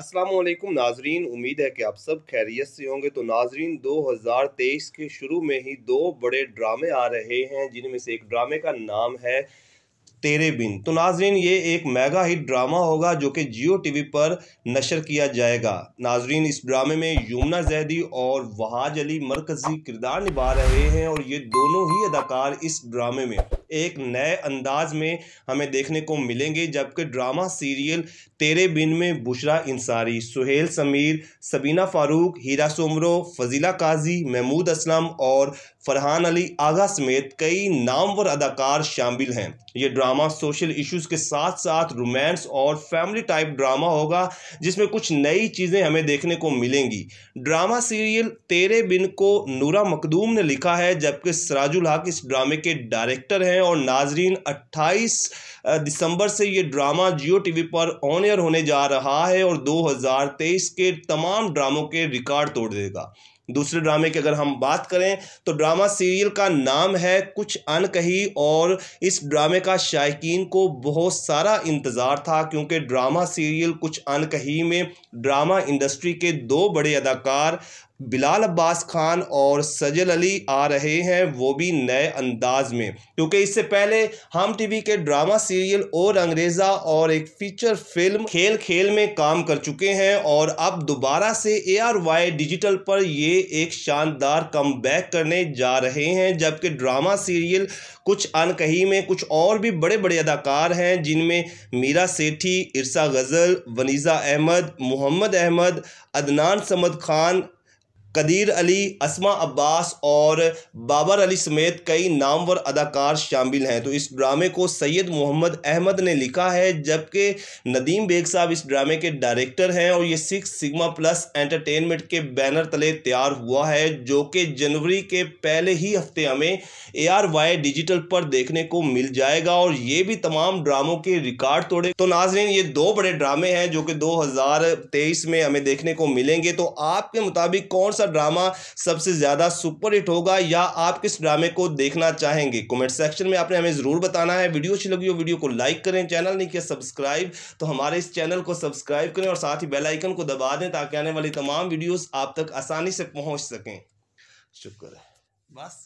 असलम नाजरीन उम्मीद है कि आप सब खैरियत से होंगे तो नाजरीन 2023 के शुरू में ही दो बड़े ड्रामे आ रहे हैं जिनमें से एक ड्रामे का नाम है तेरे बिन तो नाजरीन ये एक मेगा हिट ड्रामा होगा जो कि जियो टीवी पर नशर किया जाएगा नाजरीन इस ड्रामे में यमुना जैदी और वहाज अली मरकजी किरदार निभा रहे हैं और ये दोनों ही अदाकार इस ड्रामे में एक नए अंदाज में हमें देखने को मिलेंगे जबकि ड्रामा सीरियल तेरे बिन में बुशरा इंसारी सुहेल समीर सबीना फारूक हीरा सोमरो फजीला काजी महमूद असलम और फरहान अली आगा समेत कई नामवर अदाकार शामिल हैं ये ड्रामा ड्रामा सोशल इश्यूज के साथ साथ रोमांस और फैमिली टाइप ड्रामा होगा जिसमें कुछ नई चीज़ें हमें देखने को मिलेंगी ड्रामा सीरियल तेरे बिन को नूरा मखदूम ने लिखा है जबकि सराजुल हक इस ड्रामे के डायरेक्टर हैं और नाजरीन 28 दिसंबर से ये ड्रामा जियो टी पर ऑन एयर होने जा रहा है और दो के तमाम ड्रामों के रिकॉर्ड तोड़ देगा दूसरे ड्रामे की अगर हम बात करें तो ड्रामा सीरियल का नाम है कुछ अनकही और इस ड्रामे का शायकीन को बहुत सारा इंतज़ार था क्योंकि ड्रामा सीरियल कुछ अनकही में ड्रामा इंडस्ट्री के दो बड़े अदाकार बिलाल अब्बास खान और सजल अली आ रहे हैं वो भी नए अंदाज में क्योंकि इससे पहले हम टीवी के ड्रामा सीरियल और अंग्रेज़ा और एक फीचर फिल्म खेल खेल में काम कर चुके हैं और अब दोबारा से ए आर वाई डिजिटल पर ये एक शानदार कम करने जा रहे हैं जबकि ड्रामा सीरियल कुछ अनकही में कुछ और भी बड़े बड़े अदाकार हैं जिनमें मीरा सेठी इरसा गज़ल वनीज़ा अहमद मोहम्मद अहमद अदनान समद खान कदीर अली असमा अब्बास और बाबर अली समेत कई नामवर अदाकार शामिल हैं तो इस ड्रामे को सैयद मोहम्मद अहमद ने लिखा है जबकि नदीम बेग साहब इस ड्रामे के डायरेक्टर हैं और ये सिक्स सिग्मा प्लस एंटरटेनमेंट के बैनर तले तैयार हुआ है जो कि जनवरी के पहले ही हफ्ते हमें ए आर वाई डिजिटल पर देखने को मिल जाएगा और ये भी तमाम ड्रामों के रिकॉर्ड तोड़े तो नाजरीन ये दो बड़े ड्रामे हैं जो कि दो में हमें देखने को मिलेंगे तो आपके मुताबिक कौन सा ड्रामा सबसे ज़्यादा सुपरहिट होगा या आप किस ड्रामे को देखना चाहेंगे कमेंट सेक्शन में आपने हमें ज़रूर बताना है वीडियो अच्छी लगी हो वीडियो को लाइक करें चैनल नहीं किया सब्सक्राइब तो हमारे इस चैनल को सब्सक्राइब करें और साथ ही बेलाइकन को दबा दें ताकि आने वाली तमाम वीडियोज़ आप तक आसानी से पहुंच सकें शुक्र बस